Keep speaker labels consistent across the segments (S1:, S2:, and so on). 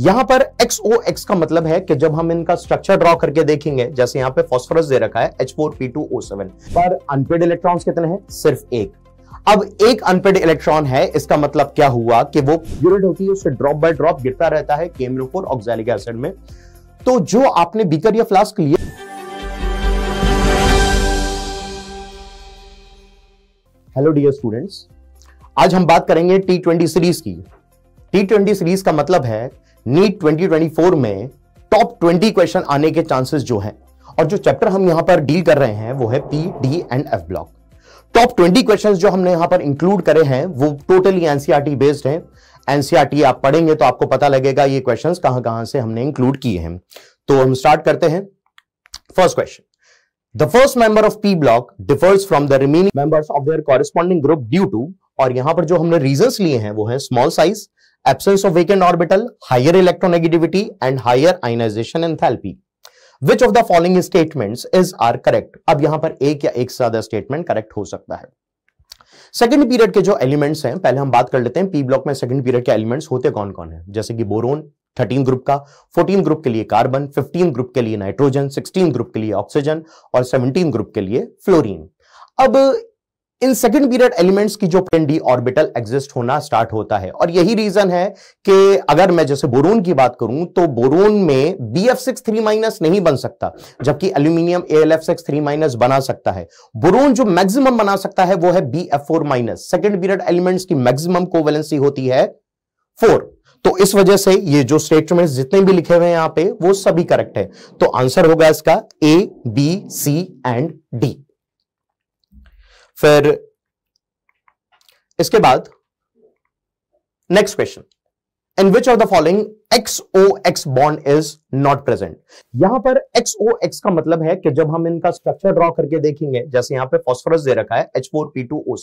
S1: यहां पर एक्स का मतलब है कि जब हम इनका स्ट्रक्चर ड्रॉ करके देखेंगे जैसे यहां पे फास्फोरस दे रखा है H4P2O7 पर अनपेड इलेक्ट्रॉन्स कितने हैं सिर्फ एक अब एक अनपेड इलेक्ट्रॉन है इसका मतलब क्या हुआ कि वो यूरेट होती है उससे ड्रॉप बाय ड्रॉप गिरता रहता है केमनोफोर ऑक्सैलिक एसिड में तो जो आपने बीकर या फ्लास्क लिया हेलो डियर स्टूडेंट्स आज हम बात करेंगे टी ट्वेंटी सीरीज की टी ट्वेंटी सीरीज का मतलब है नीट 2024 में टॉप 20 क्वेश्चन आने के चांसेस जो हैं और जो चैप्टर हम यहां पर डील कर रहे हैं वो है P D and F block top 20 questions जो हमने यहां पर इंक्लूड करे हैं वो टोटली एनसीआरटी बेस्ड हैं एनसीआरटी e आप पढ़ेंगे तो आपको पता लगेगा ये क्वेश्चंस कहां कहां से हमने इंक्लूड किए हैं तो हम स्टार्ट करते हैं first question the first member of P block differs from the remaining members of their corresponding group due to और यहां पर जो हमने रीजन लिए हैं वो है small size absence of vacant orbital higher electronegativity and higher ionisation enthalpy which of the following statements is are correct अब यहां पर एक या एक से ज्यादा स्टेटमेंट करेक्ट हो सकता है सेकेंड पीरियड के जो एलिमेंट्स हैं पहले हम बात कर लेते हैं पी ब्लॉक में सेकेंड पीरियड के एलिमेंट्स होते कौन कौन है जैसे कि बोरोन थर्टीन ग्रुप का फोर्टीन ग्रुप के लिए कार्बन फिफ्टीन ग्रुप के लिए नाइट्रोजन सिक्सटीन ग्रुप के लिए ऑक्सीजन और सेवनटीन ग्रुप के लिए फ्लोरीन अब इन सेकेंड पीरियड एलिमेंट्स की जो पेन डी ऑर्बिटल एग्जिस्ट होना स्टार्ट होता है और यही रीजन है कि अगर मैं जैसे बोरोन की बात करूं तो बोरोन में B F six three minus नहीं बन सकता जबकि aluminium A L F six three minus बना सकता है बोरोन जो मैक्सिमम बना सकता है वो है B F four minus second period elements की मैक्सिमम कोवेलेंसी होती है फोर तो इस वजह से ये जो स्टेटमेंट जितने भी लिखे हुए हैं यहां पे वो सभी करेक्ट है तो आंसर होगा इसका A B C and D फिर इसके बाद next question in which of the following O X bond is not present यहां पर एक्सओ एक्स का मतलब है कि जब हम इनका स्ट्रक्चर ड्रॉ करके देखेंगे जैसे यहां पे फॉस्फोरस दे रखा है H H four four P P two two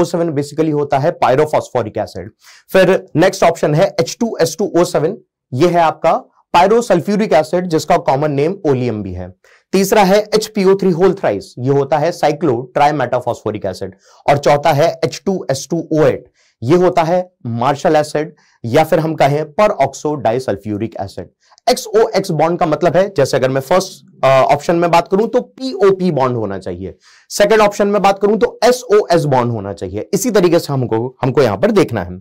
S1: O seven O seven basically होता है पायरोफॉस्फोरिक एसिड फिर नेक्स्ट ऑप्शन है H two two O seven ये है आपका पायरोसल्फ्यूरिक एसिड जिसका कॉमन नेम ओलियम भी है तीसरा है H P O three whole thrice ये होता है साइक्लो ट्राइमेटाफॉस्फोरिक एसिड और चौथा है H two S two O eight ये होता है मार्शल एसिड या फिर हम कहें पर oxo disulphuric acid XO X bond का मतलब है जैसे अगर मैं फर्स्ट ऑप्शन में बात करूं तो पीओपी बॉन्ड होना चाहिए सेकंड ऑप्शन में बात करूं तो एसओ एस बॉन्ड होना चाहिए इसी तरीके से हमको हमको यहां पर देखना है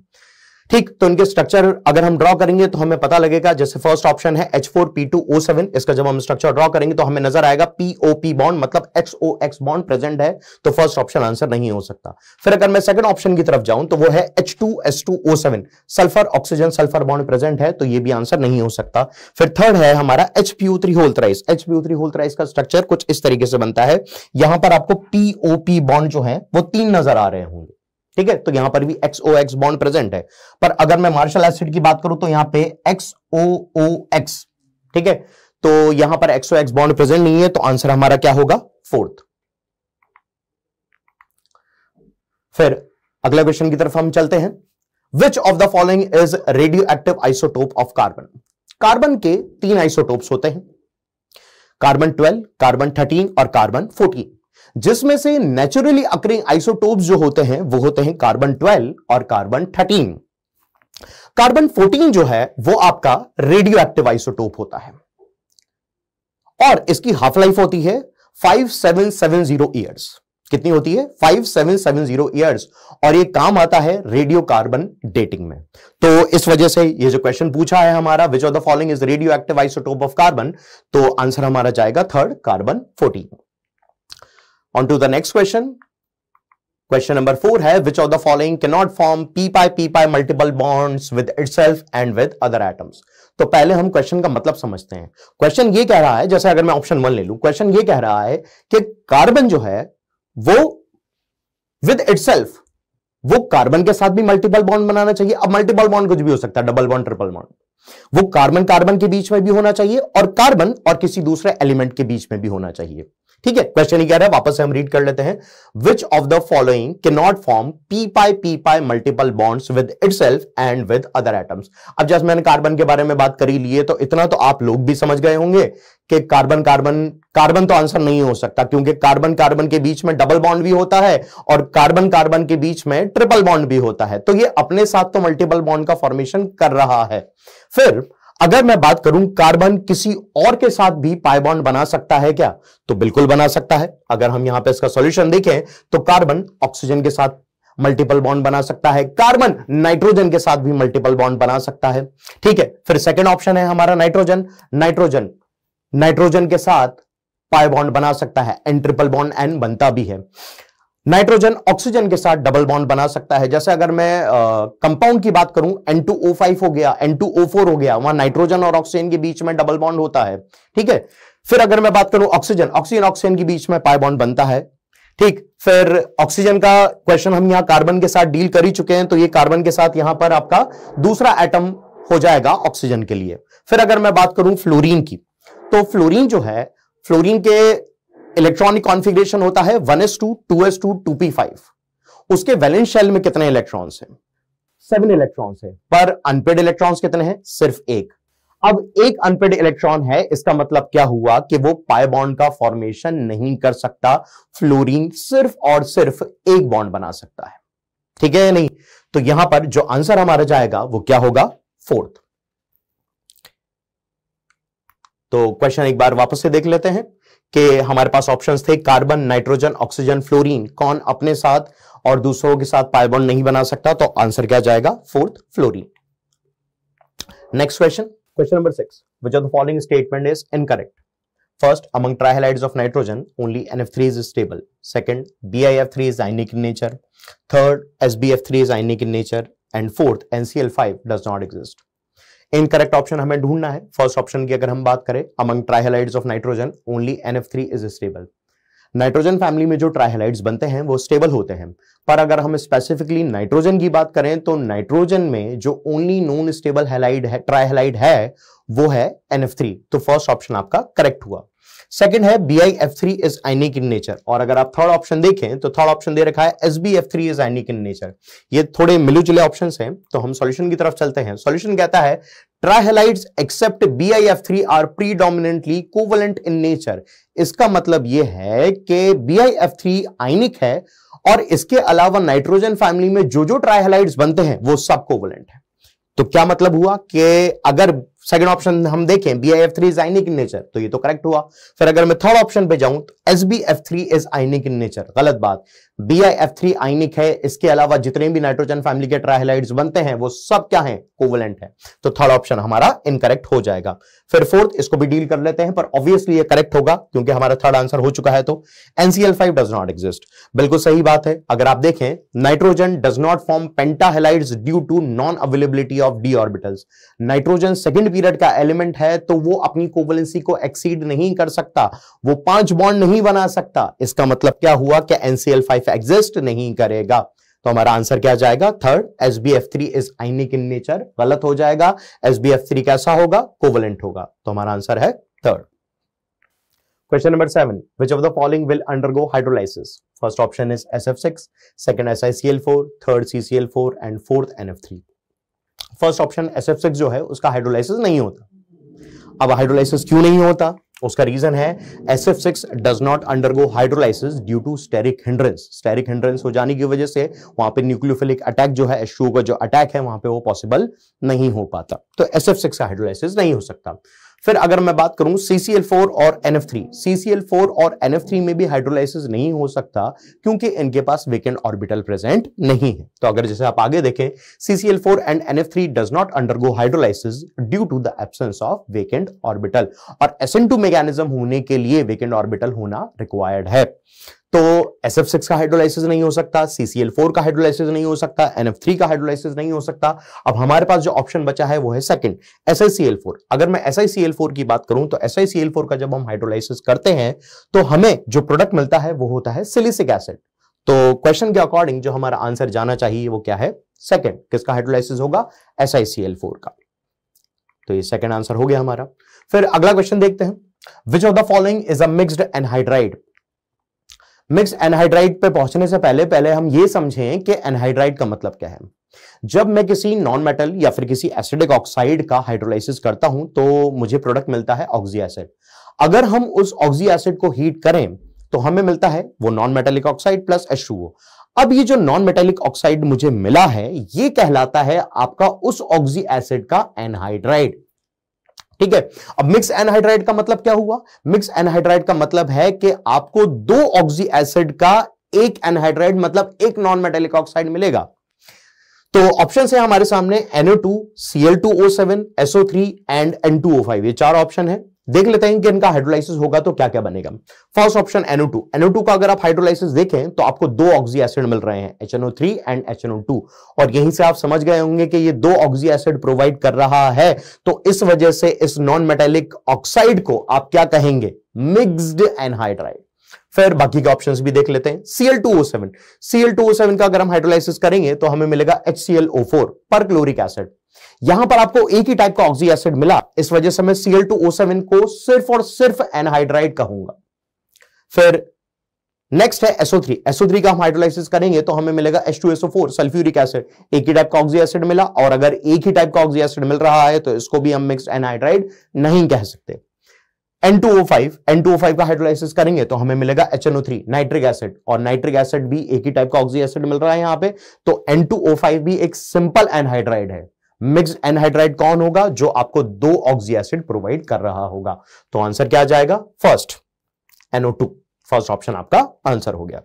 S1: ठीक तो इनके स्ट्रक्चर अगर हम ड्रॉ करेंगे तो हमें पता लगेगा जैसे फर्स्ट ऑप्शन है H four P two O seven इसका जब हम स्ट्रक्चर ड्रॉ करेंगे तो हमें नजर आएगा पीओपी बॉन्ड मतलब X O X bond present है तो फर्स्ट ऑप्शन आंसर नहीं हो सकता फिर अगर मैं सेकंड ऑप्शन की तरफ जाऊं तो वो है H two S two O seven sulphur oxygen sulphur bond present है तो ये भी आंसर नहीं हो सकता फिर थर्ड है हमारा H P O three whole thrice H P O three whole thrice का स्ट्रक्चर कुछ इस तरीके से बनता है यहां पर आपको पीओपी बॉन्ड जो है वो तीन नजर आ रहे होंगे ठीक है तो यहां पर भी एक्सओ एक्स बॉन्ड प्रेजेंट है पर अगर मैं मार्शल एसिड की बात करूं तो यहां पे एक्सओ एक्स ठीक है तो यहां पर एक्सओ एक्स बॉन्ड प्रेजेंट नहीं है तो आंसर हमारा क्या होगा फोर्थ फिर अगला क्वेश्चन की तरफ हम चलते हैं which of the following is radio active isotope of carbon carbon के तीन आइसोटोप्स होते हैं कार्बन 12, कार्बन 13 और कार्बन फोर्टीन जिसमें से नेचुरली अक्रिंग आइसोटोप जो होते हैं वो होते हैं कार्बन ट्वेल्व और कार्बन थर्टीन कार्बन फोर्टीन जो है वो आपका रेडियो एक्टिव आइसोटोप होता है और इसकी हाफ लाइफ होती है 5770 ईयर्स कितनी होती है 5770 ईयर्स और ये काम आता है रेडियो कार्बन डेटिंग में तो इस वजह से ये जो क्वेश्चन पूछा है हमारा which of the following is radio active isotope of carbon तो आंसर हमारा जाएगा third carbon fourteen On to the next question. Question number 4 है which of the following cannot form p pi p pi multiple bonds with itself and with other atoms. तो पहले हम question का मतलब समझते हैं क्वेश्चन ये कह रहा है जैसे अगर मैं ऑप्शन वन ले लू क्वेश्चन ये कह रहा है कि कार्बन जो है वो विद सेल्फ वो कार्बन के साथ भी मल्टीपल बॉन्ड बनाना चाहिए अब मल्टीपल बॉन्ड कुछ भी हो सकता है डबल बॉन्ड ट्रिपल बॉन्ड वो कार्बन कार्बन के बीच में भी होना चाहिए और कार्बन और किसी दूसरे एलिमेंट के बीच में भी होना चाहिए ठीक है क्वेश्चन है वापस से हम रीड कर लेते हैं which of the following can not form P pi P pi multiple bonds with it and with other atoms अब जैसे मैंने कार्बन के बारे में बात करी लिए तो इतना तो आप लोग भी समझ गए होंगे कि कार्बन कार्बन कार्बन तो आंसर नहीं हो सकता क्योंकि कार्बन कार्बन के बीच में डबल बॉन्ड भी होता है और कार्बन कार्बन के बीच में ट्रिपल बॉन्ड भी होता है तो ये अपने साथ तो मल्टीपल बॉन्ड का फॉर्मेशन कर रहा है फिर अगर मैं बात करूं कार्बन किसी और के साथ भी पाई बॉन्ड बना सकता है क्या तो बिल्कुल बना सकता है अगर हम यहां पे इसका सॉल्यूशन देखें तो कार्बन ऑक्सीजन के साथ मल्टीपल बॉन्ड बना सकता है कार्बन नाइट्रोजन के साथ भी मल्टीपल बॉन्ड बना सकता है ठीक है फिर सेकेंड ऑप्शन है हमारा नाइट्रोजन नाइट्रोजन नाइट्रोजन के साथ पाई बॉन्ड बना सकता है एन ट्रिपल बॉन्ड एन बनता भी है नाइट्रोजन ऑक्सीजन के साथ डबल बॉन्ड बना सकता है जैसे अगर मैं कंपाउंड की बात करूं N2O5 हो गया N2O4 हो गया वहां नाइट्रोजन और ऑक्सीजन के बीच में डबल बॉन्ड होता है ठीक है फिर अगर मैं बात करूं ऑक्सीजन ऑक्सीजन ऑक्सीजन के बीच में पाई बॉन्ड बनता है ठीक फिर ऑक्सीजन का क्वेश्चन हम यहां कार्बन के साथ डील कर ही चुके हैं तो ये कार्बन के साथ यहां पर आपका दूसरा एटम हो जाएगा ऑक्सीजन के लिए फिर अगर मैं बात करूं फ्लोरीन की तो फ्लोरीन जो है फ्लोरीन के इलेक्ट्रॉनिक कॉन्फिग्रेशन होता है 1s2, 2s2, 2p5 उसके वैलेंस शेल में कितने इलेक्ट्रॉन्स हैं सेवन इलेक्ट्रॉन्स हैं पर अनपेड इलेक्ट्रॉन्स कितने हैं सिर्फ एक अब एक अनपेड इलेक्ट्रॉन है इसका मतलब क्या हुआ कि वो पाए बॉन्ड का फॉर्मेशन नहीं कर सकता फ्लोरीन सिर्फ और सिर्फ एक बॉन्ड बना सकता है ठीक है या नहीं तो यहां पर जो आंसर हमारा जाएगा वो क्या होगा फोर्थ तो क्वेश्चन एक बार वापस से देख लेते हैं के हमारे पास ऑप्शंस थे कार्बन नाइट्रोजन ऑक्सीजन फ्लोरीन कौन अपने साथ और दूसरों के साथ पाइबॉन्ड नहीं बना सकता तो आंसर क्या जाएगा fourth fluorine next question question number six which of the following statement is incorrect incorrect option हमें ढूंढना है फर्स्ट ऑप्शन की अगर हम बात करें among trihalides of nitrogen only three is stable nitrogen family में जो ट्राइहेलाइड्स बनते हैं वो स्टेबल होते हैं पर अगर हम स्पेसिफिकली नाइट्रोजन की बात करें तो नाइट्रोजन में जो ओनली नॉन स्टेबल हेलाइड है ट्राइहेलाइड है वो है NF3 तो फर्स्ट ऑप्शन आपका करेक्ट हुआ सेकंड है B I F three is ionic in nature और अगर आप थर्ड ऑप्शन देखें तो थर्ड ऑप्शन दे रखा है S B F three is ionic in nature ये थोड़े मिलू जुले ऑप्शन है तो हम सोल्यूशन की तरफ चलते हैं सोल्यूशन कहता है trihalides except B I F three are predominantly covalent in nature इसका मतलब यह है कि B I F three ionic है और इसके अलावा नाइट्रोजन फैमिली में जो जो ट्राइहेलाइड्स बनते हैं वो सब कोवलेंट है तो क्या मतलब हुआ कि अगर सेकंड ऑप्शन हम देखें B I F three is ionic in nature तो ये तो करेक्ट हुआ फिर अगर मैं थर्ड ऑप्शन पे जाऊं तो S B F three is ionic in nature गलत बात B I F three ionic है इसके अलावा जितने भी नाइट्रोजन फैमिली के ट्राइलाइट बनते हैं वो सब क्या है कोवलेंट है तो थर्ड ऑप्शन हमारा इनकरेक्ट हो जाएगा फिर फोर्थ इसको भी डील कर लेते हैं पर ऑब्वियसली ये करेक्ट होगा क्योंकि हमारा थर्ड आंसर हो चुका है तो NCl five does not exist बिल्कुल सही बात है अगर आप देखें nitrogen does not form pentahalides due to non availability of D orbitals nitrogen second period का एलिमेंट है तो वो अपनी कोवलेंसी को एक्सीड नहीं कर सकता वो पांच बॉन्ड नहीं बना सकता इसका मतलब क्या हुआ कि एनसीएल फाइव एग्जिस्ट नहीं करेगा तो हमारा आंसर क्या जाएगा third S B F three is ionic in nature गलत हो जाएगा एस बी एफ थ्री कैसा होगा कोवलेंट होगा तो हमारा आंसर है third question number seven which of the following will undergo hydrolysis first option is S F six the S I C L four third C C L four and fourth N F three first option S F six जो है उसका hydrolysis नहीं होता अब hydrolysis क्यों नहीं होता उसका रीजन है S F six does not undergo hydrolysis due to steric hindrance steric hindrance हो जाने की वजह से वहां पे न्यूक्लियोफिलिक अटैक जो है एस का जो अटैक है वहां पे वो पॉसिबल नहीं हो पाता तो एस एफ सिक्स का हाइड्रोलाइसिस नहीं हो सकता फिर अगर मैं बात करूं CCl4 और NF3 CCl4 और NF3 में भी हाइड्रोलाइसिस नहीं हो सकता क्योंकि इनके पास वेकेंट ऑर्बिटल प्रेजेंट नहीं है तो अगर जैसे आप आगे देखें CCl4 and NF3 does not undergo hydrolysis due to the absence of vacant orbital और SN2 मैकेनिज्म होने के लिए वेकेंट ऑर्बिटल होना रिक्वायर्ड है तो एस एफ सिक्स का हाइड्रोलाइसिस नहीं हो सकता सीसीएल फोर का हाइड्रोलाइसिस नहीं हो सकता एफ थ्री का हाइड्रोलाइसिस नहीं हो सकता अब हमारे पास जो ऑप्शन बचा है वो है second S I C L four अगर मैं S I C L four की बात करूं तो S I C L four का जब हम हाइड्रोलाइसिस करते हैं तो हमें जो प्रोडक्ट मिलता है वो होता है सिलिसिक एसिड तो क्वेश्चन के अकॉर्डिंग जो हमारा आंसर जाना चाहिए वो क्या है सेकेंड किसका हाइड्रोलाइसिस होगा S I C L four का तो ये सेकेंड आंसर हो गया हमारा फिर अगला क्वेश्चन देखते हैं which of the following is a mixed anhydride mix anhydride पे पहुंचने से पहले पहले हम ये समझें कि एनहाइड्राइड का मतलब क्या है जब मैं किसी नॉन मेटल या फिर किसी एसिडिक ऑक्साइड का हाइड्रोलाइसिस करता हूं तो मुझे प्रोडक्ट मिलता है ऑक्सी एसिड अगर हम उस ऑक्सी एसिड को हीट करें तो हमें मिलता है वो non metallic oxide plus S अब ये जो नॉन मेटेलिक ऑक्साइड मुझे मिला है ये कहलाता है आपका उस ऑक्सी एसिड का एनहाइड्राइड ठीक है अब मिक्स एनहाइड्राइड का मतलब क्या हुआ मिक्स एनहाइड्राइड का मतलब है कि आपको दो ऑक्सी एसिड का एक एनहाइड्राइड मतलब एक नॉन मेटेलिक ऑक्साइड मिलेगा तो ऑप्शन है हमारे सामने NO two two CL O seven SO three and N two O five ये चार ऑप्शन है देख लेते हैं कि इनका हाइड्रोलाइसिस होगा तो क्या क्या बनेगा फर्स्ट ऑप्शन NO2 NO2 का अगर आप हाइड्रोलाइसिस देखें तो आपको दो ऑक्सी एसिड मिल रहे हैं HNO3 एंड HNO2 और यहीं से आप समझ गए होंगे कि ये दो ऑक्सी एसिड प्रोवाइड कर रहा है तो इस वजह से इस नॉन मेटेलिक ऑक्साइड को आप क्या कहेंगे मिक्सड एनहाइड्राइड फिर बाकी के ऑप्शंस भी देख लेते हैं Cl2O7 Cl2O7 का अगर हम हाइड्रोलाइसिस करेंगे तो हमें मिलेगा HClO4 पर क्लोरिक एसिड यहां पर आपको एक ही टाइप का ऑक्सी एसिड मिला इस वजह से मैं सीएल टू ओ सेवन को सिर्फ और सिर्फ एनहाइड्राइड कहूंगा फिर नेक्स्ट है SO3 SO3 का हम हाइड्रोलाइसिस करेंगे तो हमें मिलेगा H2SO4 सल्फ्यूरिक एसिड एक ही टाइप का ऑक्सी एसिड मिला और अगर एक ही टाइप का ऑक्सी एसिड मिल रहा है तो इसको भी हम मिक्स एनहाइड्राइड नहीं कह सकते N2O5 N2O5 का हाइड्रोलाइसिस करेंगे तो हमें मिलेगा HNO3 नाइट्रिक एसिड और नाइट्रिक एसिड भी एक ही टाइप का ऑक्सी एसिड मिल रहा है यहां पे तो N2O5 भी एक सिंपल एनहाइड्राइड है मिक्स एनहाइड्राइड कौन होगा जो आपको दो ऑक्सी एसिड प्रोवाइड कर रहा होगा तो आंसर क्या आ जाएगा first NO two first option आपका आंसर हो गया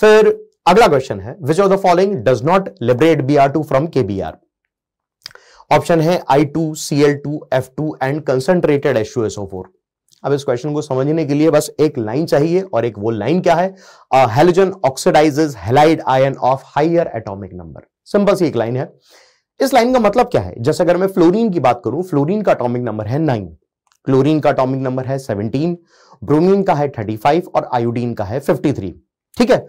S1: फिर अगला क्वेश्चन है which of the following does not liberate B R two from K B R option है I two C L two F two and concentrated S two SO four अब इस question को समझने के लिए बस एक लाइन चाहिए और एक वो लाइन क्या है halogen oxidises halide ion of higher atomic number simple सी एक लाइन है इस लाइन का मतलब क्या है जैसे अगर मैं फ्लोरीन की बात करूं फ्लोरीन का अटोमिक नंबर है नाइन क्लोरीन का अटोमिक नंबर है सेवनटीन ब्रोमीन का है थर्टी फाइव और आयोडीन का है फिफ्टी थ्री ठीक है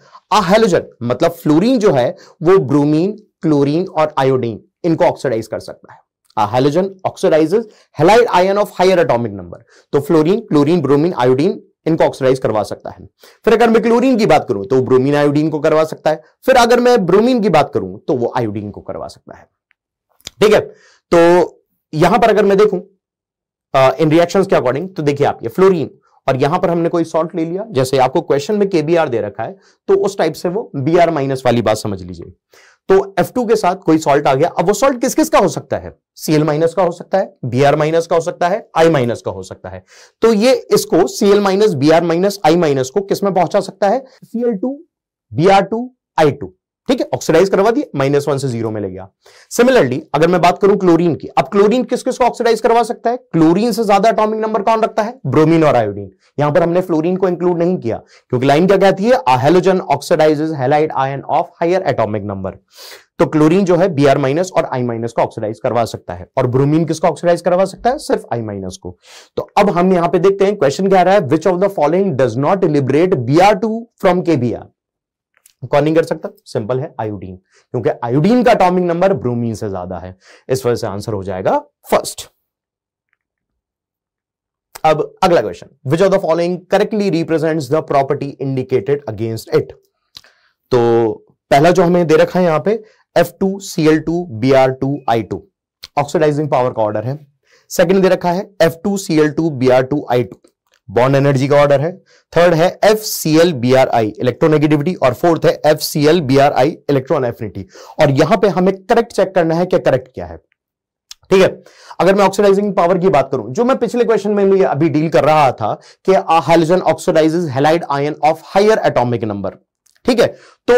S1: हेलोजन मतलब फ्लोरीन जो है वो ब्रोमीन क्लोरीन और आयोडीन इनको ऑक्सीडाइज कर सकता है halogen oxidises halide ion of higher atomic number तो फ्लोरीन क्लोरीन ब्रोमीन आयोडीन इनको ऑक्सीडाइज करवा सकता है फिर अगर मैं क्लोरीन की बात करूं तो ब्रोमीन आयोडीन को करवा सकता है फिर अगर मैं ब्रोमीन की बात करूं तो वो आयोडीन को करवा सकता है ठीक है तो यहां पर अगर मैं देखूं इन रिएक्शन के अकॉर्डिंग तो देखिए आप ये फ्लोरिन और यहां पर हमने कोई सॉल्ट ले लिया जैसे आपको क्वेश्चन में केबीआर दे रखा है तो उस टाइप से वो बी आर माइनस वाली बात समझ लीजिए तो F2 के साथ कोई सॉल्ट आ गया अब वो सॉल्ट किस किस का हो सकता है Cl माइनस का हो सकता है Br माइनस का हो सकता है I माइनस का हो सकता है तो ये इसको Cl minus Br minus I minus को किस में पहुंचा सकता है Cl2 Br2 I2 ठीक है ऑक्सीडाइज करवा दिए माइनस वन से जीरो में ले गया सिमिलरली अगर मैं बात करूं क्लोरीन की अब क्लोरीन किस किस को ऑक्सीडाइज करवा सकता है क्लोरीन से ज्यादा एटॉमिक नंबर कौन रखता है ब्रोमीन और आयोडीन यहां पर हमने फ्लोरीन को इंक्लूड नहीं किया क्योंकि लाइन क्या कहती है halogen oxidises halide ion of higher atomic number तो क्लोरीन जो है बी आर माइनस और आई माइनस को ऑक्सीडाइज करवा सकता है और ब्रोमीन किसको ऑक्सीडाइज करवा सकता है सिर्फ आई माइनस को तो अब हम यहां पे देखते हैं क्वेश्चन क्या रहा है which of the following does not liberate B R two from K B R कौन नहीं कर सकता सिंपल है आयोडीन क्योंकि आयोडीन का अटोमिक नंबर ब्रोमीन से ज्यादा है इस वजह से आंसर हो जाएगा फर्स्ट अब अगला question which of the following correctly represent the property indicated against it तो पहला जो हमें दे रखा है यहां पे R two I two oxidising power का ऑर्डर है सेकंड दे रखा है F two two C L B R two I two bond energy का ऑर्डर है थर्ड है F C L B R I electronegativity और फोर्थ है F C L B R I electron affinity और यहां पे हमें करेक्ट चेक करना है कि करेक्ट क्या है ठीक है अगर मैं ऑक्सीडाइजिंग पावर की बात करूं जो मैं पिछले क्वेश्चन में भी अभी डील कर रहा था कि hydrogen oxidises halide ion of higher atomic number ठीक है तो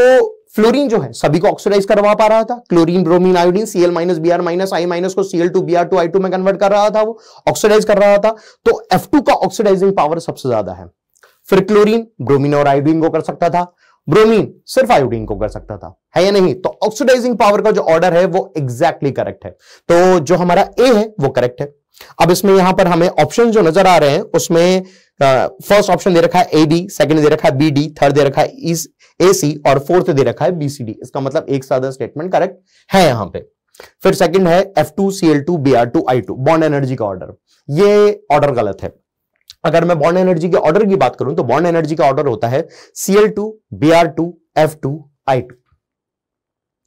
S1: फ्लोरीन जो है सभी को ऑक्सीडाइज करवा पा रहा था chlorine bromine iodine CL minus B R minus I minus को CL two B R two I two में कन्वर्ट कर रहा था वो ऑक्सीडाइज कर रहा था तो एफ टू का ऑक्सीडाइजिंग पावर सबसे ज्यादा है फिर क्लोरीन ब्रोमीन और आयोडीन को कर सकता था ब्रोमीन सिर्फ आयोडीन को कर सकता था है या नहीं तो ऑक्सीडाइजिंग पावर का जो ऑर्डर है वो एग्जैक्टली exactly करेक्ट है तो जो हमारा ए है वो करेक्ट है अब इसमें यहां पर हमें ऑप्शन जो नजर आ रहे हैं उसमें फर्स्ट uh, ऑप्शन दे रखा है ए डी सेकेंड दे रखा है बी डी थर्ड दे रखा है ए सी और फोर्थ दे रखा है बी सी डी इसका मतलब एक साधा स्टेटमेंट करेक्ट है यहां पे फिर सेकंड है F two C L two B R two I two bond energy का ऑर्डर ये ऑर्डर गलत है अगर मैं बॉन्ड एनर्जी के ऑर्डर की बात करूं तो बॉन्ड एनर्जी का ऑर्डर होता है C L two B R two F two I two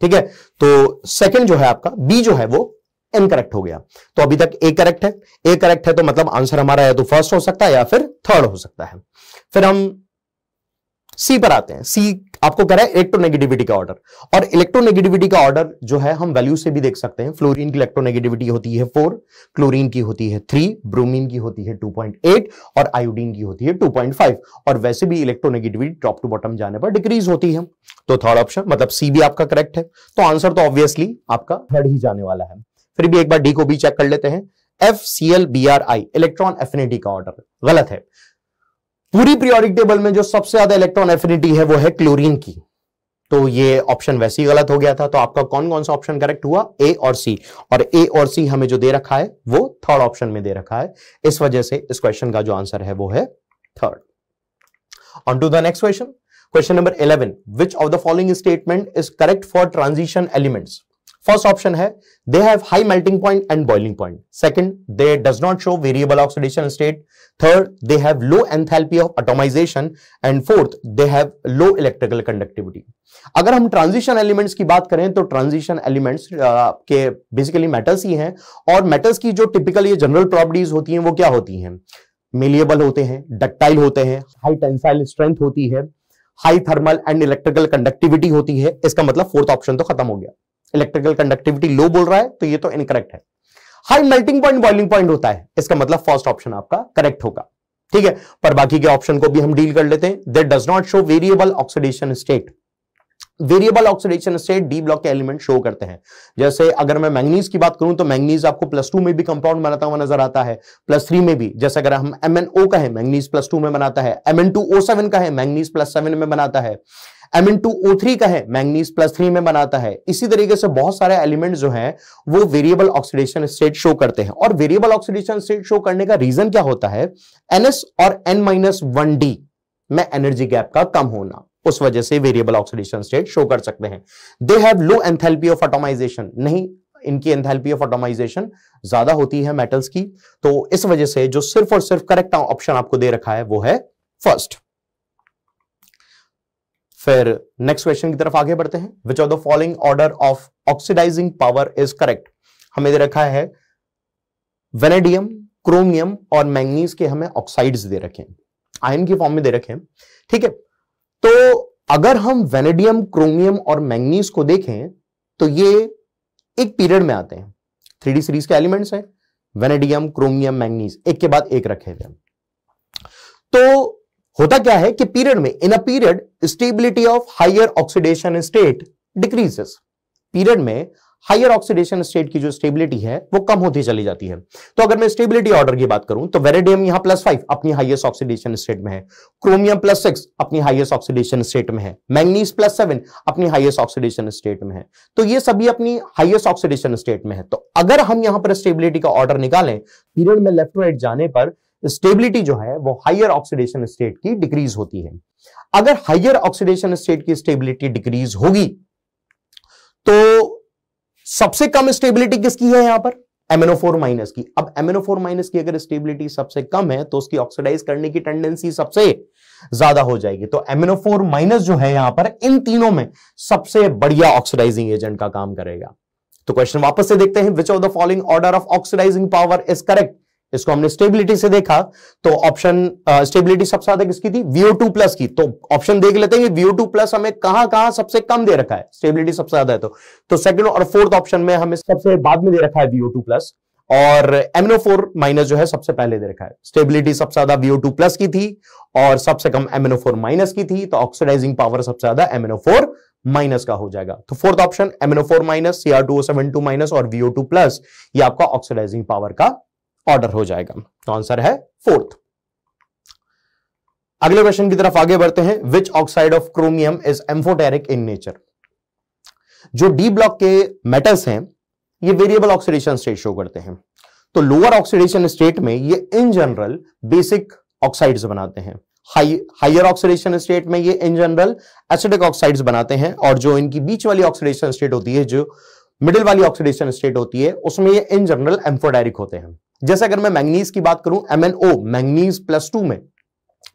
S1: ठीक है तो सेकंड जो है आपका बी जो है वो इनकरेक्ट हो गया तो अभी तक ए करेक्ट है ए करेक्ट है तो मतलब आंसर हमारा या तो फर्स्ट हो सकता है या फिर थर्ड हो सकता है फिर हम सी पर आते हैं सी आपको कह रहा है इलेक्ट्रोनेगेटिविटी का ऑर्डर और इलेक्ट्रोनेगेटिविटी का ऑर्डर जो है हम वैल्यू से भी देख सकते हैं फ्लोरीन की इलेक्ट्रोनेगेटिविटी होती है फोर क्लोरीन की होती है थ्री ब्रोमीन की होती है टू पॉइंट एट और आयोडीन की होती है टू पॉइंट फाइव और वैसे भी इलेक्ट्रोनेगेटिविटी टॉप टू बॉटम जाने पर डिक्रीज होती है तो थर्ड ऑप्शन मतलब सी भी आपका करेक्ट है तो आंसर तो ऑब्वियसली आपका थर्ड ही जाने वाला है फिर भी एक बार डी को बी चेक कर लेते हैं F C L B R I electron affinity का ऑर्डर गलत है पूरी प्रियोरिक टेबल में जो सबसे ज्यादा इलेक्ट्रॉन एफिनिटी है वो है क्लोरीन की तो ये ऑप्शन वैसे ही गलत हो गया था तो आपका कौन कौन सा ऑप्शन करेक्ट हुआ ए और सी और ए और सी हमें जो दे रखा है वो थर्ड ऑप्शन में दे रखा है इस वजह से इस क्वेश्चन का जो आंसर है वो है third on to the next question question number eleven which of the following statement is correct for transition elements first option है they have high melting point and boiling point second they does not show variable oxidation state third they have low enthalpy of atomisation and fourth they have low electrical conductivity अगर हम transition elements की बात करें तो transition elements के basically metals ही हैं और metals की जो टिपिकल ये जनरल प्रॉपर्टीज होती हैं वो क्या होती हैं मेलिएबल होते हैं डक्टाइल होते हैं हाई टेंसाइल स्ट्रेंथ होती है high thermal and electrical conductivity होती है इसका मतलब फोर्थ ऑप्शन तो खत्म हो गया इलेक्ट्रिकल कंडक्टिविटी लो बोल रहा है तो ये तो इनकरेक्ट है high melting point boiling point होता है इसका मतलब फर्स्ट ऑप्शन आपका करेक्ट होगा ठीक है पर बाकी के ऑप्शन को भी हम डील कर लेते हैं that does not show variable oxidation state variable oxidation state D block के एलिमेंट शो करते हैं जैसे अगर मैं मैंगनीज की बात करूं तो मैंगनीज आपको प्लस टू में भी कंपाउंड बनाता हुआ नजर आता है प्लस थ्री में भी जैसे अगर हम एम एन ओ का है मैंगनीज प्लस टू में बनाता है M N two O seven का है मैंगनीज प्लस सेवन में बनाता है M N two O three का है मैंगनीज प्लस थ्री में बनाता है इसी तरीके से बहुत सारे एलिमेंट जो है वो वेरिएबल ऑक्सीडेशन स्टेट शो करते हैं और वेरिएबल ऑक्सीडेशन स्टेट शो करने का रीजन क्या होता है एनएस और एन माइनस वन डी में एनर्जी गैप का कम होना उस वजह से वेरिएबल ऑक्सीडेशन स्टेट शो कर सकते हैं they have low enthalpy of atomisation नहीं इनकी एंथेल्पी ऑफ एटोमाइजेशन ज्यादा होती है मेटल्स की तो इस वजह से जो सिर्फ और सिर्फ करेक्ट ऑप्शन आपको दे रखा है वो है फर्स्ट फिर नेक्स्ट क्वेश्चन की तरफ आगे बढ़ते हैं which of the following order of oxidising power is correct हमें दे रखा है वेनेडियम क्रोमियम और मैंगनीज के हमें ऑक्साइड्स दे रखे हैं आयन की फॉर्म में दे रखे हैं ठीक है तो अगर हम वेनेडियम क्रोमियम और मैंगनीज को देखें तो ये एक पीरियड में आते हैं थ्री सीरीज के एलिमेंट्स हैं वेनेडियम क्रोमियम मैंगनीज एक के बाद एक रखे हुए तो होता क्या है कि पीरियड में in a period stability of higher oxidation state decreases period में हायर ऑक्सीडेशन स्टेट की जो स्टेबिलिटी है वो कम होती चली जाती है तो अगर मैं स्टेबिलिटी ऑर्डर की बात करूं तो वेरेडियम यहां प्लस फाइव अपनी हाइएस्ट ऑक्सीडेशन स्टेट में है क्रोमियम प्लस सिक्स अपनी हाइएस्ट ऑक्सीडेशन स्टेट में है मैग्नीज प्लस सेवन अपनी हाइएस्ट ऑक्सीडेशन स्टेट में है तो ये सभी अपनी हाइएस्ट ऑक्सीडेशन स्टेट में है तो अगर हम यहां पर स्टेबिलिटी का ऑर्डर निकालें पीरियड में लेफ्ट राइट जाने पर स्टेबिलिटी जो है वो हायर ऑक्सीडेशन स्टेट की डिक्रीज होती है अगर हायर ऑक्सीडेशन स्टेट की स्टेबिलिटी डिक्रीज होगी तो सबसे कम स्टेबिलिटी किसकी है यहां पर एमएनओ फोर माइनस की अब एमएनओ फोर माइनस की अगर स्टेबिलिटी सबसे कम है तो उसकी ऑक्सीडाइज करने की टेंडेंसी सबसे ज्यादा हो जाएगी तो एमएनओ फोर माइनस जो है यहां पर इन तीनों में सबसे बढ़िया ऑक्सीडाइजिंग एजेंट का काम करेगा तो क्वेश्चन वापस से देखते हैं which of the following order of oxidising power is correct इसको हमने स्टेबिलिटी से देखा तो ऑप्शन स्टेबिलिटी सबसे ज्यादा किसकी थी वीओ टू प्लस की तो ऑप्शन देख लेते हैं कि वीओ टू प्लस हमें कहां कहां सबसे कम दे रखा है स्टेबिलिटी सबसे ज्यादा है तो तो सेकंड और फोर्थ ऑप्शन में हमें सबसे बाद में दे रखा है वीओ टू प्लस और एमिनो फोर माइनस जो है सबसे पहले दे रखा है स्टेबिलिटी सबसे ज्यादा वीओ टू प्लस की थी और सबसे कम एमिनो फोर माइनस की थी तो ऑक्सीडाइजिंग पावर सबसे ज्यादा एमिनो फोर माइनस का हो जाएगा तो fourth option MnO four minus CR two seven two minus और वीओ टू प्लस ये आपका ऑक्सीडाइजिंग पावर का ऑर्डर हो जाएगा तो आंसर है फोर्थ अगले क्वेश्चन की तरफ आगे बढ़ते हैं which oxide of chromium is amphoteric in nature जो डी ब्लॉक के मेटल्स हैं ये वेरिएबल ऑक्सीडेशन स्टेट शो करते हैं तो लोअर ऑक्सीडेशन स्टेट में ये इन जनरल बेसिक ऑक्साइड्स बनाते हैं हाइयर ऑक्सीडेशन स्टेट में ये इन जनरल एसिडिक ऑक्साइड्स बनाते हैं और जो इनकी बीच वाली ऑक्सीडेशन स्टेट होती है जो मिडिल वाली ऑक्सीडेशन स्टेट होती है उसमें ये इन जनरल एम्फोडायरिक होते हैं जैसे अगर मैं मैंगनीज की बात करूं MnO मैंगनीज प्लस टू में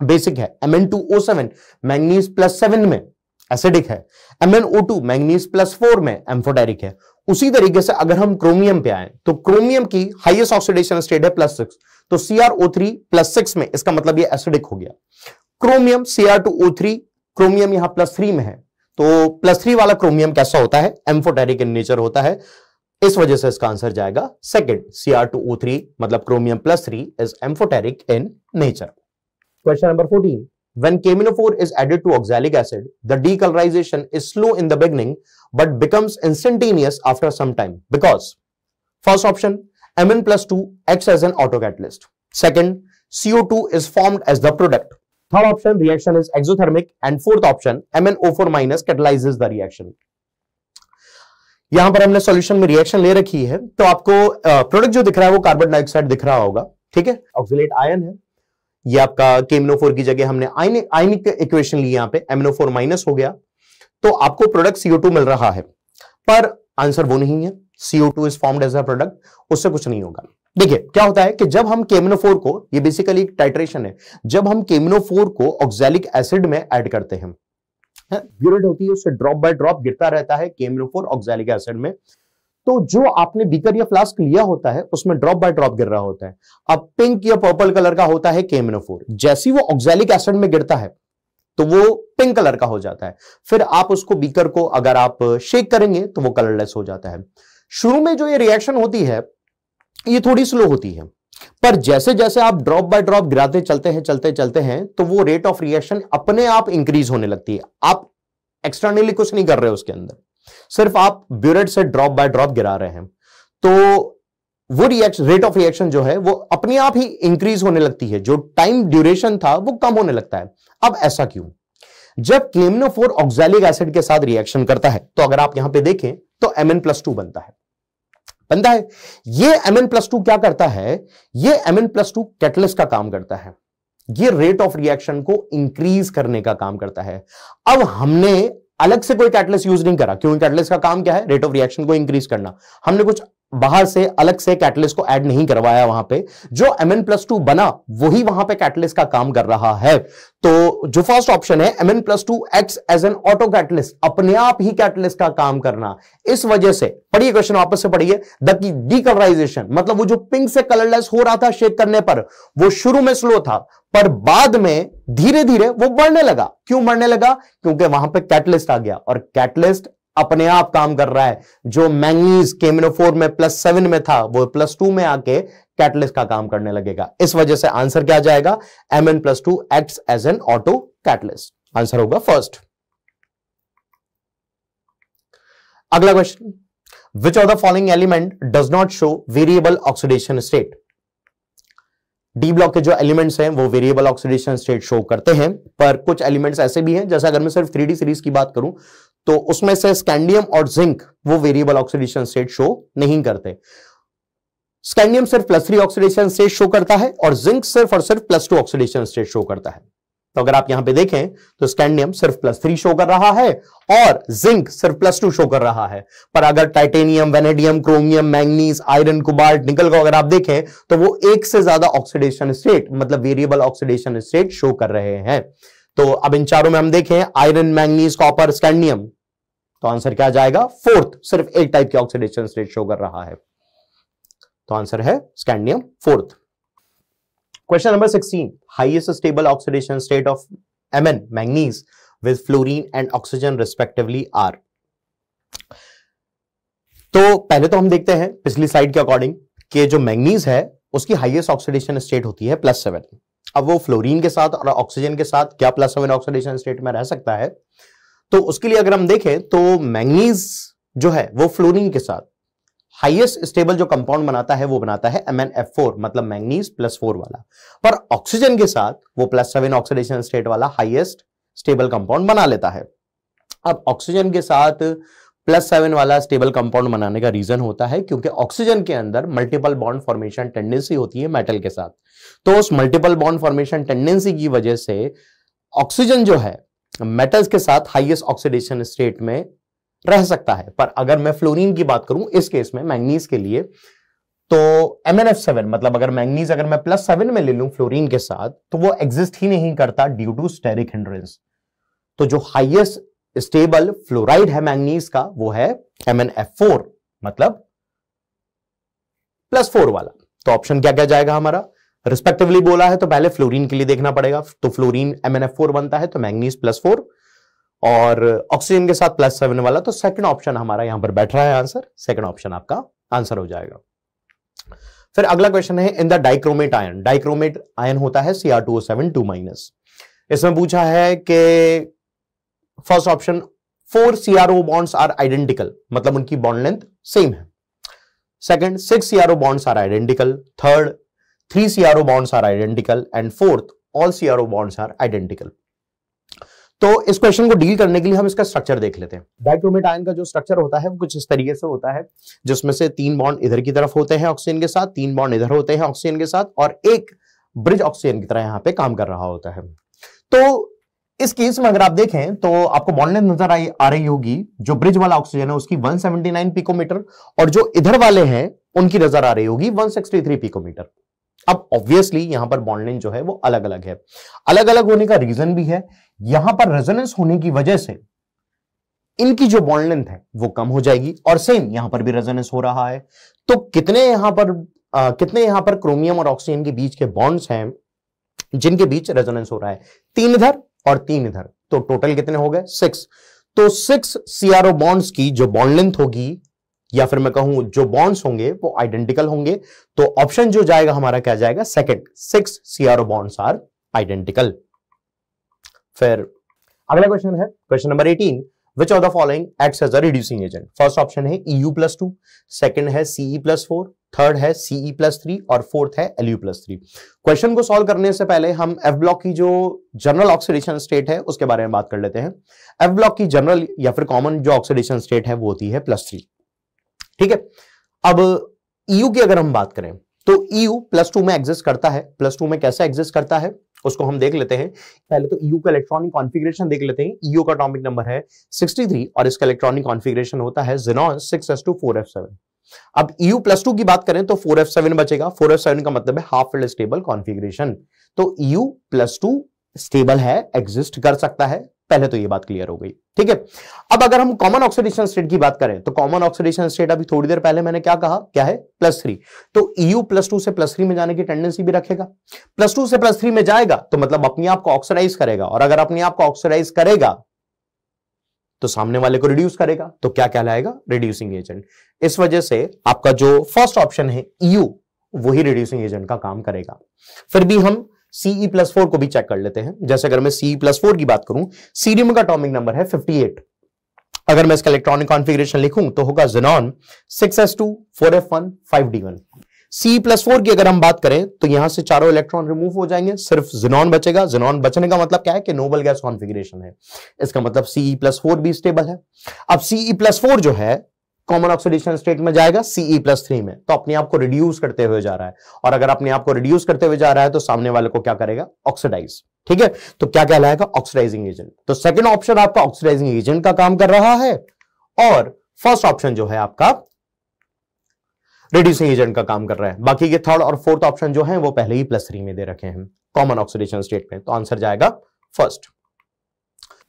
S1: बेसिक है सेवन मैंगनीज प्लस सेवन में एसिडिक है टू मैंगनीज प्लस फोर में एम्फोटेरिक है उसी तरीके से अगर हम क्रोमियम पे आए तो क्रोमियम की हाइएस्ट ऑक्सीडेशन स्टेट है प्लस सिक्स तो थ्री प्लस सिक्स में इसका मतलब ये एसिडिक हो गया chromium two O three chromium यहां प्लस थ्री में है तो प्लस थ्री वाला क्रोमियम कैसा होता है एम्फोटेरिक इन नेचर होता है इस वजह से इसका आंसर जाएगा सेकेंड थ्री मतलब chromium plus three is amphoteric in nature question number fourteen When caminophore is added to oxalic acid, the decolorization is slow in the beginning but becomes instantaneous after some time because first option Mn plus two acts as an autocatalyst. Second, CO2 is formed as the product. Third option, reaction is exothermic. And fourth option, MnO4- catalyzes the reaction. यहां पर हमने solution में reaction ले रखी है तो आपको product जो दिख रहा है वो कार्बन डाइऑक्साइड दिख रहा होगा ठीक है ऑक्सीलेट आयन है ये आपका केमनोफोर की जगह हमने आयनिक इक्वेशन ली यहां पे एमनोफोर माइनस हो गया तो आपको प्रोडक्ट सीओ मिल रहा है पर आंसर वो नहीं है CO two is formed as a product उससे कुछ नहीं होगा देखिए क्या होता है कि जब हम केमिनोफोर को ये बेसिकली एक टाइट्रेशन है जब हम केमिनोफोर को ऑक्जेलिक एसिड में एड करते हैं होती है उससे ड्रॉप बाय ड्रॉप गिरता रहता है केमरोफोर ऑक्सैलिक एसिड में तो जो आपने बीकर या फ्लास्क लिया होता है उसमें ड्रॉप बाय ड्रॉप गिर रहा होता है अब पिंक या पर्पल कलर का होता है जैसी वो ऑक्सैलिक एसिड में गिरता है तो वो पिंक कलर का हो जाता है फिर आप उसको बीकर को अगर आप शेक करेंगे तो वो कलरलेस हो जाता है शुरू में जो ये रिएक्शन होती है ये थोड़ी स्लो होती है पर जैसे जैसे आप ड्रॉप बाय ड्रॉप गिराते चलते हैं चलते चलते हैं तो वो रेट ऑफ रिएक्शन अपने आप इंक्रीज होने लगती है आप एक्सटर्नली कुछ नहीं कर रहे उसके अंदर सिर्फ आप ब्यूरेट से ड्रॉप बाय ड्रॉप गिरा रहे हैं तो वो रिएक्शन रेट ऑफ रिएक्शन जो है वो अपने आप ही इंक्रीज होने लगती है जो टाइम ड्यूरेशन था वो कम होने लगता है अब ऐसा क्यों जब फोर ऑक्सैलिक एसिड के साथ रिएक्शन करता है तो अगर आप यहां पे देखें तो एम एन प्लस टू बनता है बनता है ये एम एन प्लस टू क्या करता है ये M N plus two catalyst का काम करता है ये रेट ऑफ रिएक्शन को इंक्रीज करने का काम करता है अब हमने अलग से कोई कैटलिस यूज नहीं करा क्योंकि कैटलिस का काम क्या है रेट ऑफ रिएक्शन को इंक्रीज करना हमने कुछ बाहर से अलग से कैटलिस्ट को ऐड नहीं करवाया वहां पे जो एम एन प्लस टू बना वही वहां पे कैटलिस्ट का काम कर रहा है तो जो फर्स्ट ऑप्शन है M plus two acts as an auto catalyst अपने आप ही कैटलिस्ट का काम करना इस वजह से पढ़िए क्वेश्चन वापस से पढ़िए द डीकलराइजेशन मतलब वो जो पिंक से कलरलेस हो रहा था शेक करने पर वो शुरू में स्लो था पर बाद में धीरे धीरे वो बढ़ने लगा क्यों बढ़ने लगा क्योंकि वहां पे कैटलिस्ट आ गया और कैटलिस्ट अपने आप काम कर रहा है जो मैंगनीज केमिनोफोर में प्लस सेवन में था वो प्लस टू में आके कैटलिस्ट का काम करने लगेगा इस वजह से आंसर क्या जाएगा M N plus two act as an auto catalyst answer होगा फर्स्ट अगला question which of the following element does not show variable oxidation state D block के जो एलिमेंट्स हैं वो वेरिएबल ऑक्सीडेशन स्टेट शो करते हैं पर कुछ एलिमेंट्स ऐसे भी हैं जैसे अगर मैं सिर्फ थ्री सीरीज की बात करूं तो उसमें से स्कैंडियम और जिंक वो वेरिएबल ऑक्सीडेशन स्टेट शो नहीं करते स्कैंडियम सिर्फ plus three oxidation state show करता है और जिंक सिर्फ और सिर्फ plus two oxidation state show करता है तो अगर आप यहां पे देखें तो स्कैंडियम सिर्फ प्लस थ्री शो कर रहा है और जिंक सिर्फ प्लस टू शो कर रहा है पर अगर titanium vanadium chromium manganese iron cobalt nickel को अगर आप देखें तो वो एक से ज्यादा ऑक्सीडेशन स्टेट मतलब वेरिएबल ऑक्सीडेशन स्टेट शो कर रहे हैं तो अब इन चारों में हम देखें आयरन मैंगनीज कॉपर स्कैंडियम तो आंसर क्या जाएगा फोर्थ सिर्फ एक टाइप के ऑक्सीडेशन स्टेट शो कर रहा है तो आंसर है scandium fourth question number sixteen highest stable oxidation state of M N manganese with fluorine and oxygen respectively are तो पहले तो हम देखते हैं पिछली स्लाइड के अकॉर्डिंग के जो मैंगनीज है उसकी हाईएस्ट ऑक्सीडेशन स्टेट होती है प्लस सेवन अब वो फ्लोरीन के साथ और ऑक्सीजन के साथ क्या प्लस सेवन ऑक्सीडेशन स्टेट में रह सकता है तो उसके लिए अगर हम देखें तो मैंगनीज जो है वो फ्लोरिन के साथ हाईएस्ट स्टेबल जो कंपाउंड बनाता है वो बनाता है एम मतलब मैंगनीज प्लस फोर वाला पर ऑक्सीजन के साथ वो प्लस सेवन ऑक्सीडेशन स्टेट वाला हाइएस्ट स्टेबल कंपाउंड बना लेता है अब ऑक्सीजन के साथ प्लस सेवन वाला स्टेबल कंपाउंड बनाने का रीजन होता है क्योंकि ऑक्सीजन के अंदर मल्टीपल बॉन्ड फॉर्मेशन टेंडेंसी होती है मेटल के साथ तो उस मल्टीपल बॉन्ड फॉर्मेशन टेंडेंसी की वजह से ऑक्सीजन जो है मेटल्स के साथ हाईएस्ट ऑक्सीडेशन स्टेट में रह सकता है पर अगर मैं फ्लोरीन की बात करूं इस केस में मैंगनीज के लिए तो एम एन एफ सेवन मतलब अगर मैंगनीज अगर मैं प्लस सेवन में ले लूं फ्लोरीन के साथ तो वो एग्जिस्ट ही नहीं करता ड्यू टू स्टेरिक हिंड्रेंस तो जो हाइएस्ट स्टेबल फ्लोराइड है मैंगनीज का वो है एम एन एफ फोर मतलब प्लस फोर वाला तो ऑप्शन क्या क्या जाएगा हमारा रिस्पेक्टिवली बोला है तो पहले फ्लोरीन के लिए देखना पड़ेगा तो fluorine M N F four बनता है तो मैंगनीज प्लस फोर और ऑक्सीजन के साथ प्लस सेवन वाला तो सेकंड ऑप्शन हमारा यहां पर बैठ रहा है आंसर सेकंड ऑप्शन आपका आंसर हो जाएगा फिर अगला क्वेश्चन है in the dichromate ion dichromate ion होता है C R two O seven two minus इसमें पूछा है कि first option four C R O bonds are identical मतलब उनकी बॉन्ड लेंथ सेम है second six C R O bonds are identical third Three CRO bonds are identical and fourth, all CRO bonds are identical तो इस question को डील करने के लिए हम इसका स्ट्रक्चर देख लेते हैं डाइक्रोमेट आयन का जो स्ट्रक्चर होता है वो कुछ इस तरीके से होता है जिसमें से तीन बॉन्ड इधर की तरफ होते हैं ऑक्सीजन के साथ तीन बॉन्ड इधर होते हैं ऑक्सीजन के साथ और एक ब्रिज ऑक्सीजन की तरह यहाँ पे काम कर रहा होता है तो इस केस में अगर आप देखें तो आपको बॉन्डे नजर आई आ रही होगी जो ब्रिज वाला ऑक्सीजन है उसकी 179 पिकोमीटर और जो इधर वाले हैं उनकी नजर आ रही होगी 163 पिकोमीटर अब ऑब्वियसली यहां पर बॉन्ड लेंथ जो है वो अलग अलग है अलग अलग होने का रीजन भी है यहां पर रेजोनेंस होने की वजह से इनकी जो बॉन्ड लेंथ है वो कम हो जाएगी और सेम यहां पर भी रेजोनेंस हो रहा है तो कितने यहां पर आ, कितने यहां पर क्रोमियम और ऑक्सीजन के बीच के बॉन्ड्स हैं जिनके बीच रेजोनेंस हो रहा है तीन इधर और तीन इधर तो टोटल कितने हो गए सिक्स तो सिक्स सीआरओ बॉन्ड्स की जो बॉन्ड लेंथ होगी या फिर मैं कहूं जो बॉन्ड्स होंगे वो आइडेंटिकल होंगे तो ऑप्शन जो जाएगा हमारा क्या जाएगा second six C R O bonds are identical फिर अगला क्वेश्चन है question number eighteen which of the following acts as a reducing agent first option है ईयू प्लस टू सेकेंड है सीई प्लस फोर थर्ड है सीई प्लस थ्री और fourth है L U plus three question को solve करने से पहले हम एफ ब्लॉक की जो जनरल ऑक्सीडेशन स्टेट है उसके बारे में बात कर लेते हैं एफ ब्लॉक की जनरल या फिर कॉमन जो ऑक्सीडेशन स्टेट है वो होती है प्लस थ्री ठीक है अब ईयू e की अगर हम बात करें तो ईयू प्लस टू में एग्जिस्ट करता है प्लस टू में कैसे एग्जिस्ट करता है उसको हम देख लेते हैं पहले तो ईयू e का इलेक्ट्रॉनिक कॉन्फ़िगरेशन देख लेते हैं ईयू e का अटोमिक नंबर है 63 और इसका इलेक्ट्रॉनिक कॉन्फ़िगरेशन होता है जिनॉन एफ सेवन अब ईयू प्लस टू की बात करें तो फोर एफ सेवन बचेगा फोर एफ सेवन का मतलब है हाफ फिल्ड स्टेबल कॉन्फिग्रेशन तो ईयू प्लस टू स्टेबल है एग्जिस्ट कर सकता है पहले तो ये बात क्लियर हो गई ठीक है अब अगर हम कॉमन ऑक्सीडेशन स्टेट की बात करें तो कॉमन ऑक्सीडेशन स्टेट अभी थोड़ी देर पहले मैंने क्या कहा क्या है प्लस थ्री तो ईयू प्लस टू से प्लस थ्री में जाने की टेंडेंसी भी रखेगा प्लस टू से प्लस थ्री में जाएगा तो मतलब अपने आप को ऑक्सीडाइज करेगा और अगर अपने आप को ऑक्सीडाइज करेगा तो सामने वाले को रिड्यूस करेगा तो क्या कहलाएगा रिड्यूसिंग एजेंट इस वजह से आपका जो फर्स्ट ऑप्शन है ईयू e वही रिड्यूसिंग एजेंट का काम करेगा फिर भी हम सीई प्लस फोर को भी चेक कर लेते हैं जैसे अगर मैं सीई प्लस फोर की बात करूं सीरियम का अटोमिक नंबर है 58 अगर मैं इसका इलेक्ट्रॉनिक कॉन्फ़िगरेशन लिखूं तो होगा xenon five D one C plus four की अगर हम बात करें तो यहां से चारों इलेक्ट्रॉन रिमूव हो जाएंगे सिर्फ जिनॉन बचेगा जिनॉन बचने का मतलब क्या है कि नोबल गैस कॉन्फिग्रेशन है इसका मतलब सीई प्लस फोर भी स्टेबल है अब सीई प्लस फोर जो है कॉमन ऑक्सीडेशन स्टेट में जाएगा सीई प्लस थ्री में तो अपने आप को रिड्यूस करते हुए जा रहा है और अगर अपने आप को रिड्यूस करते हुए जा रहा है तो सामने वाले को क्या करेगा ऑक्सीडाइज ठीक है तो क्या कहलाएगा ऑक्सीडाइजिंग एजेंट तो सेकेंड ऑप्शन आपका ऑक्सीडाइजिंग एजेंट का काम कर रहा है और फर्स्ट ऑप्शन जो है आपका रिड्यूसिंग एजेंट का काम कर रहा है बाकी के थर्ड और फोर्थ ऑप्शन जो है वो पहले ही प्लस थ्री में दे रखे हैं कॉमन ऑक्सीडेशन स्टेट में तो आंसर जाएगा first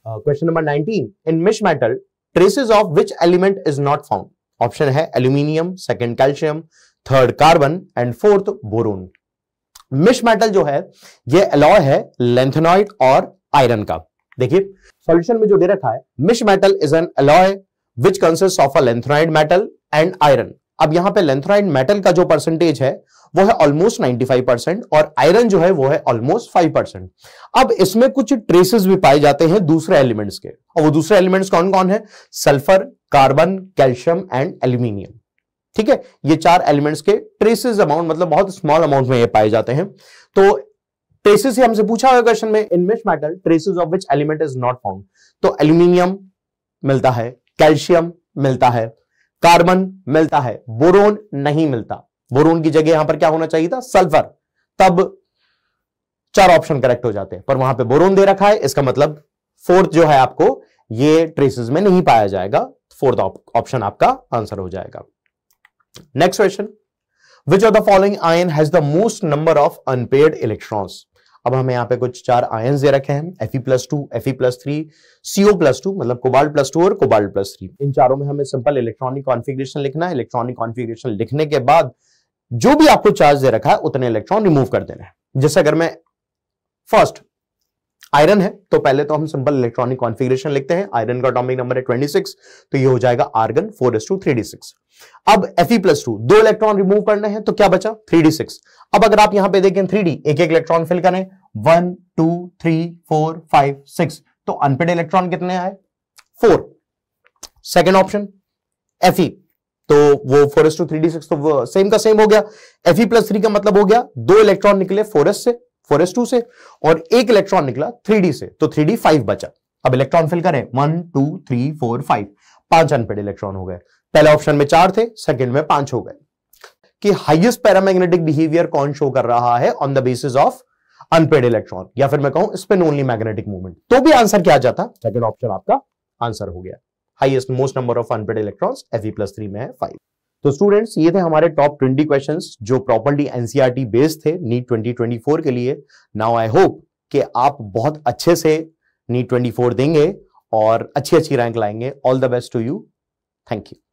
S1: question number nineteen in misch metal traces of which element is not found option है aluminium second calcium third carbon and fourth boron misch metal जो है ये अलॉय है लेंथेनॉइड और iron का देखिए सॉल्यूशन में जो दे रखा है misch metal is an alloy which consist of a lanthanoid metal and iron अब यहां पे लेंथेनॉइड मेटल का जो परसेंटेज है वो है ऑलमोस्ट 95 परसेंट और आयरन जो है वो है ऑलमोस्ट 5 परसेंट अब इसमें कुछ ट्रेसेस भी पाए जाते हैं दूसरे एलिमेंट्स के और वो दूसरे एलिमेंट्स कौन कौन है sulphur carbon calcium and aluminium ठीक है ये चार एलिमेंट्स के ट्रेसेस अमाउंट मतलब बहुत स्मॉल अमाउंट में ये पाए जाते हैं तो ट्रेसेस ही हमसे पूछा हुआ क्वेश्चन में in misch metal traces of which element is not found तो एल्यूमिनियम मिलता है कैल्शियम मिलता है कार्बन मिलता है बोरोन नहीं मिलता बोरोन की जगह यहां पर क्या होना चाहिए था सल्फर तब चार ऑप्शन करेक्ट हो जाते हैं पर वहां पे बोरोन दे रखा है इसका मतलब फोर्थ जो है आपको ये ट्रेसेस में नहीं पाया जाएगा फोर्थ ऑप्शन आपका आंसर हो जाएगा next question which of the following ion has the most number of unpaired electrons अब हमें यहां पे कुछ चार आयन दे रखे हैं Fe plus two Fe plus three C O plus two मतलब कोबाल्ट प्लस टू और कोबाल्ट प्लस थ्री इन चारों में हमें सिंपल इलेक्ट्रॉनिक कॉन्फ़िगरेशन लिखना है इलेक्ट्रॉनिक कॉन्फ़िगरेशन लिखने के बाद जो भी आपको चार्ज दे रखा है उतने इलेक्ट्रॉन रिमूव कर देना है जैसे अगर मैं फर्स्ट आयरन है तो पहले तो हम सिंपल इलेक्ट्रॉनिक कॉन्फ़िगरेशन लिखते हैं आयरन का एटॉमिक नंबर है 26 तो ये हो जाएगा आर्गन 4s2 3d6 अब Fe प्लस टू दो इलेक्ट्रॉन रिमूव करने हैं तो क्या बचा 3d6 अब अगर आप यहां पे देखें 3d एक एक इलेक्ट्रॉन फिल करें 1 2 3 4 5 6 तो अनपेड इलेक्ट्रॉन कितने आए फोर सेकेंड ऑप्शन Fe तो वो four S two three D six तो सेम का सेम हो गया एफ प्लस थ्री का मतलब हो गया दो इलेक्ट्रॉन निकले फोर एस से फोर एस टू से और एक इलेक्ट्रॉन निकला थ्री डी से तो थ्री डी फाइव बचा अब इलेक्ट्रॉन फिल करें one two three four five पांच अनपेड इलेक्ट्रॉन हो गए पहले ऑप्शन में चार थे सेकेंड में पांच हो गए कि हाइएस्ट पैरामैग्नेटिक बिहेवियर कौन शो कर रहा है on the basis of unpaired electron या फिर मैं कहूं स्पिन ओनली मैग्नेटिक मूवमेंट तो भी आंसर क्या आ जाता सेकेंड ऑप्शन आपका आंसर हो गया highest most number of unpaired electrons F plus three में है फाइव तो स्टूडेंट्स ये थे हमारे टॉप ट्वेंटी क्वेश्चन जो प्रॉपरली एनसीआरटी बेस्ड थे नीट ट्वेंटी ट्वेंटी फोर के लिए नाउ आई होप कि आप बहुत अच्छे से नीट ट्वेंटी फोर देंगे और अच्छी अच्छी रैंक लाएंगे all the best to you thank you